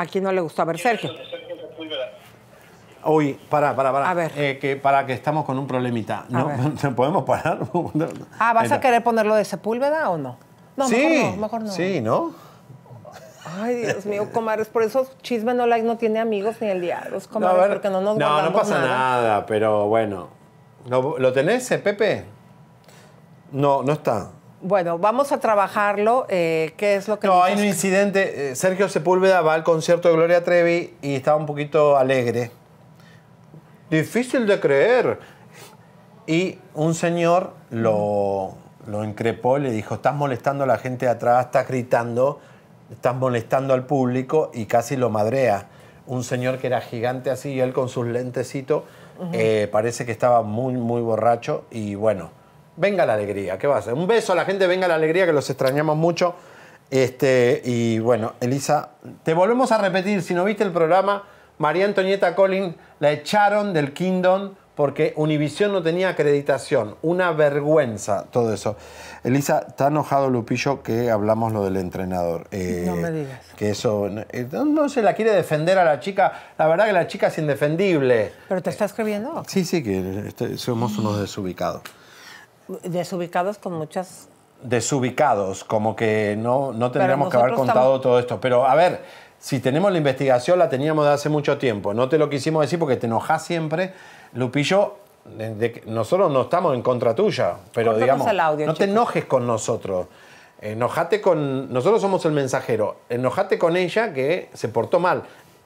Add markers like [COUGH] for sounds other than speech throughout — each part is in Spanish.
¿A quién no le gustó? A ver, Sergio. Uy, para, para, para. A ver. Eh, que, para que estamos con un problemita. ¿No [LAUGHS] podemos parar? [LAUGHS] ah, ¿vas a querer ponerlo de Sepúlveda o no? No, mejor no, mejor no. Sí, ¿no? Ay, Dios mío, Comares, por eso Chisme No Like no tiene amigos ni el diario. no, porque no nos No, no pasa nada. pero bueno. ¿Lo, ¿Lo tenés, eh, Pepe? No, no está. Bueno, vamos a trabajarlo. Eh, ¿Qué es lo que.? No, hay un incidente. Eh, Sergio Sepúlveda va al concierto de Gloria Trevi y estaba un poquito alegre. Difícil de creer. Y un señor lo, lo increpó y le dijo: Estás molestando a la gente de atrás, estás gritando, estás molestando al público y casi lo madrea. Un señor que era gigante así y él con sus lentecitos. Eh, parece que estaba muy, muy borracho y bueno venga la alegría, ¿qué va a hacer? Un beso a la gente, venga la alegría, que los extrañamos mucho. Este, y bueno, Elisa, te volvemos a repetir, si no viste el programa, María Antonieta Collin la echaron del Kingdom porque Univision no tenía acreditación. Una vergüenza todo eso. Elisa, está enojado Lupillo que hablamos lo del entrenador. Eh, no me digas. Que eso. Eh, no se la quiere defender a la chica. La verdad que la chica es indefendible. ¿Pero te está escribiendo? Sí, sí, que este, somos unos desubicados. Desubicados con muchas... Desubicados, como que no, no tendríamos que haber contado todo esto. Pero a ver, si tenemos la investigación, la teníamos de hace mucho tiempo. No te lo quisimos decir porque te enojas siempre, Lupillo. nosotros no estamos en contra tuya, pero digamos, no te enojes con nosotros. Enojate con. Nosotros somos el mensajero. Enojate con ella que se portó mal.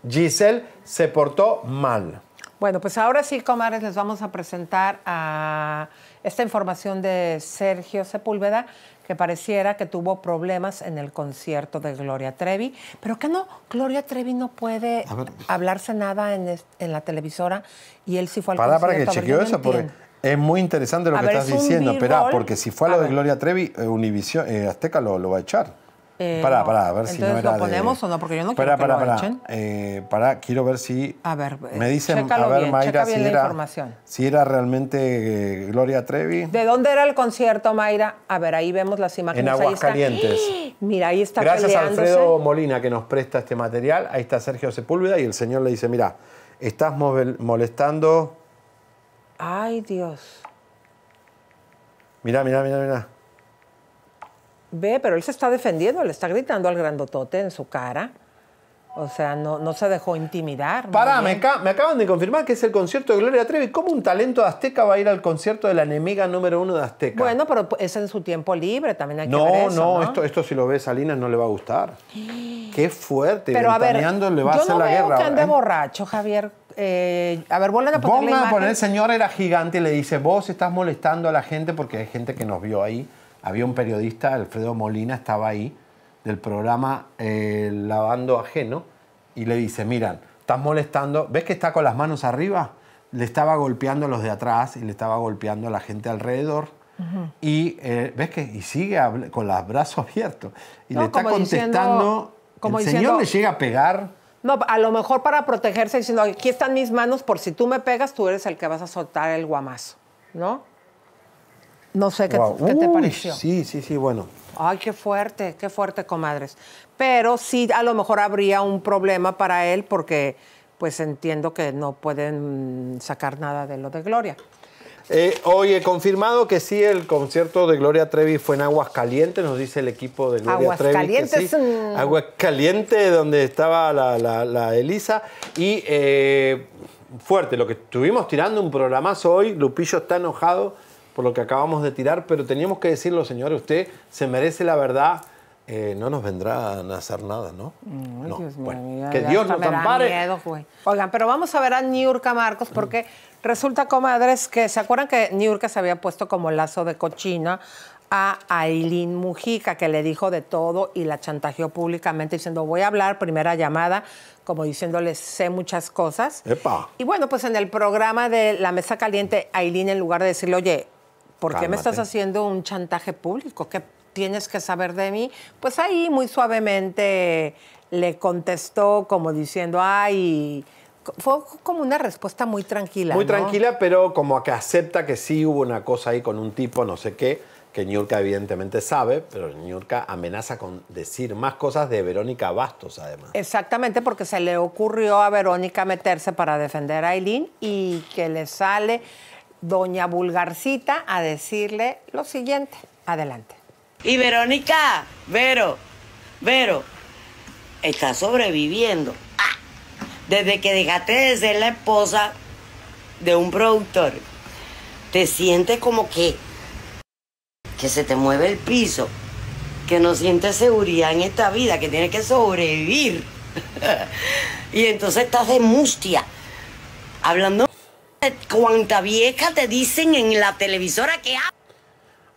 Giselle se portó mal. Bueno, pues ahora sí, comares, les vamos a presentar a esta información de Sergio Sepúlveda, que pareciera que tuvo problemas en el concierto de Gloria Trevi. Pero que no, Gloria Trevi no puede pues. hablarse nada en, la televisora y él sí fue al concierto. Para que chequeó eso, porque es muy interesante lo que estás diciendo. Espera, ah, porque si fue a, lo de Gloria Trevi, eh, eh, Azteca lo va a echar. Eh, pará, a ver si no era ¿lo ponemos o no? Porque yo no quiero que para lo eh, quiero ver si... A ver, eh, me dicen, a ver, bien, Mayra, si era, si era realmente Gloria Trevi. ¿De dónde era el concierto, Mayra? A ver, ahí vemos las imágenes. En Aguascalientes. [GASPS] Mira, ahí está Gracias a Alfredo Molina que nos presta este material. Ahí está Sergio Sepúlveda y el señor le dice, mira, estás molestando... Ay, Dios. mira, mira, mira mirá ve, pero él se está defendiendo, le está gritando al grandotote en su cara. O sea, no, no se dejó intimidar. Pará, me, acaban de confirmar que es el concierto de Gloria Trevi. ¿Cómo un talento de Azteca va a ir al concierto de la enemiga número uno de Azteca? Bueno, pero es en su tiempo libre, también hay que no, ver no, no, esto, esto si lo ve Salinas no le va a gustar. [GASPS] Qué fuerte. Pero a ver, le va a hacer no la veo que ande ¿eh? borracho, Javier. Eh, a ver, vuelven a poner a poner, el señor era gigante y le dice, vos estás molestando a la gente porque hay gente que nos vio ahí había un periodista, Alfredo Molina, estaba ahí, del programa eh, Lavando Ajeno, y le dice, miran, estás molestando, ¿ves que está con las manos arriba? Le estaba golpeando a los de atrás y le estaba golpeando a la gente alrededor. Y eh, ves que y sigue con los brazos abiertos. Y le está como contestando. el señor le llega a pegar. No, a lo mejor para protegerse diciendo, aquí están mis manos, por si tú me pegas, tú eres el que vas a soltar el guamazo, ¿no? No sé qué, te pareció. Sí, sí, sí, bueno. Ay, qué fuerte, qué fuerte, comadres. Pero sí, a lo mejor habría un problema para él porque pues entiendo que no pueden sacar nada de lo de Gloria. Eh, oye, he confirmado que sí, el concierto de Gloria Trevi fue en Aguascalientes, nos dice el equipo de Gloria Trevi. Trevi. Sí. Mm. Aguascalientes, donde estaba la, Elisa. Y eh, fuerte, lo que estuvimos tirando un programazo hoy, Lupillo está enojado por lo que acabamos de tirar, pero teníamos que decirlo, señores, usted se merece la verdad. Eh, no nos vendrá a hacer nada, ¿no? Mm, bueno, que Dios nos ampare. Oigan, pero vamos a ver a Niurka Marcos [CLEARS THROAT] porque resulta, comadres, que se acuerdan que Niurka se había puesto como lazo de cochina a Aileen Mujica, que le dijo de todo y la chantajeó públicamente diciendo, voy a hablar, primera llamada, como diciéndole, sé muchas cosas. Epa. Y bueno, pues en el programa de La Mesa Caliente, Aileen, en lugar de decirle, oye, ¿por qué me estás haciendo un chantaje público? ¿Qué tienes que saber de mí? Pues ahí muy suavemente le contestó como diciendo, ay, fue como una respuesta muy tranquila. Muy tranquila, pero como que acepta que sí hubo una cosa ahí con un tipo, no sé qué, que Ñurka evidentemente sabe, pero Ñurka amenaza con decir más cosas de Verónica Bastos, además. Exactamente, porque se le ocurrió a Verónica meterse para defender a Aileen y que le sale doña Vulgarcita a decirle lo siguiente. Adelante. Y Verónica, Vero, Vero, está sobreviviendo. Desde que dejaste de ser la esposa de un productor, te sientes como que, que se te mueve el piso, que no sientes seguridad en esta vida, que tienes que sobrevivir. [LAUGHS] y entonces estás de mustia, hablando cuanta vieja te dicen en la televisora que ha...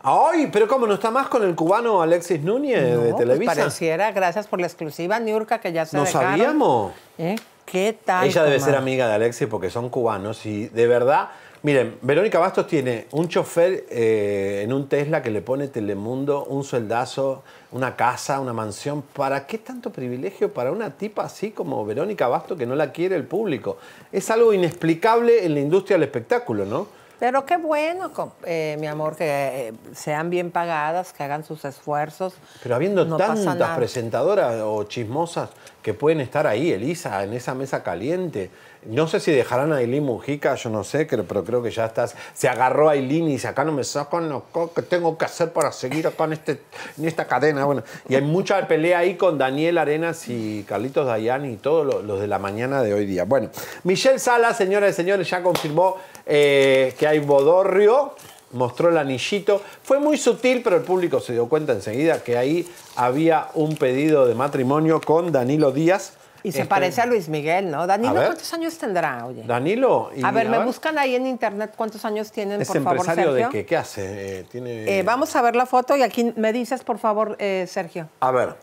Ay, pero como no está más con el cubano Alexis Núñez de pues Televisa. pareciera, gracias por la exclusiva, Niurka, que ya se No sabíamos. ¿Eh? ¿Qué tal? Ella debe ser amiga de Alexis porque son cubanos y de verdad Miren, Verónica Bastos tiene un chofer eh, en un Tesla que le pone Telemundo, un sueldazo, una casa, una mansión. ¿Para qué tanto privilegio para una tipa así como Verónica Bastos que no la quiere el público? Es algo inexplicable en la industria del espectáculo, ¿no? Pero qué bueno, eh, mi amor, que eh, sean bien pagadas, que hagan sus esfuerzos. Pero habiendo tantas presentadoras o chismosas que pueden estar ahí, Elisa, en esa mesa caliente, no sé si dejarán a Ailín Mujica, yo no sé, pero creo que ya estás. Se agarró a Ailín y dice, acá no me sacan lo que tengo que hacer para seguir con este, esta cadena. Bueno, y hay mucha pelea ahí con Daniel Arenas y Carlitos Dayani y todos los, de la mañana de hoy día. Bueno, Michelle Sala, señoras y señores, ya confirmó eh, que hay bodorrio mostró el anillito. Fue muy sutil, pero el público se dio cuenta enseguida que ahí había un pedido de matrimonio con Danilo Díaz. Y se este, parece a Luis Miguel, ¿no? Danilo, ¿cuántos años tendrá, oye? Danilo. a ver, me buscan ahí en internet cuántos años tienen, por favor, empresario de qué? ¿Qué hace? Eh, eh, vamos a ver la foto y aquí me dices, por favor, eh, Sergio. A ver.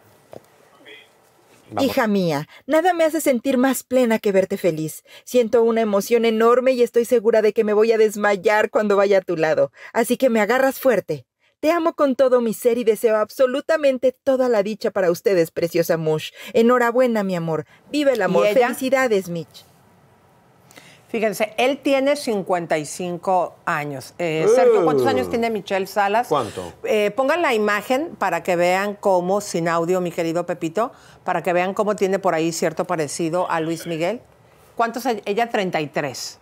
Hija mía, nada me hace sentir más plena que verte feliz. Siento una emoción enorme y estoy segura de que me voy a desmayar cuando vaya a tu lado. Así que me agarras fuerte. Te amo con todo mi ser y deseo absolutamente toda la dicha para ustedes, preciosa Mush. Enhorabuena, mi amor. Vive el amor. Felicidades, Mitch. Fíjense, él tiene 55 años. Eh, Sergio, ¿cuántos años oh. tiene Michelle Salas? ¿Cuánto? Eh, pongan la imagen para que vean cómo, sin audio, mi querido Pepito, para que vean cómo tiene por ahí cierto parecido a Luis Miguel. ¿Cuántos? Ella 33.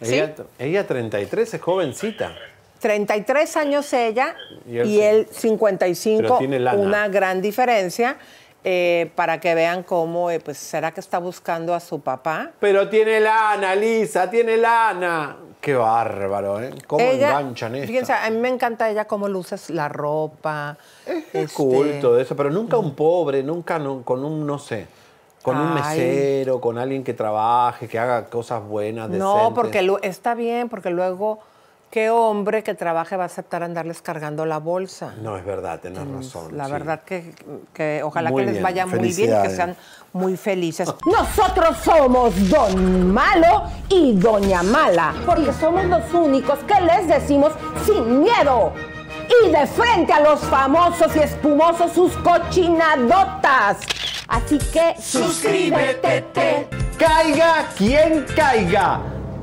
¿Sí? Ella, ella 33 es jovencita. 33 años ella y él, 55, una gran diferencia. Eh, para que vean cómo, eh, pues, ¿será que está buscando a su papá? Pero tiene lana, Lisa, tiene lana. Qué bárbaro, ¿eh? ¿Cómo enganchan eso. Fíjense, a mí me encanta ella cómo luces la ropa. Es este culto de eso, pero nunca un pobre, nunca con un, no sé con un mesero, con alguien que trabaje, que haga cosas buenas. Decentes. No, porque está bien, porque luego ¿qué hombre que trabaje va a aceptar andarles cargando la bolsa? No, es verdad, tenés mm, razón. La verdad que, ojalá que les vaya muy bien, y que sean muy felices. [LAUGHS] Nosotros somos Don Malo y Doña Mala, porque somos los únicos que les decimos sin miedo y de frente a los famosos y espumosos sus cochinadotas. Así que suscríbete. Caiga quien caiga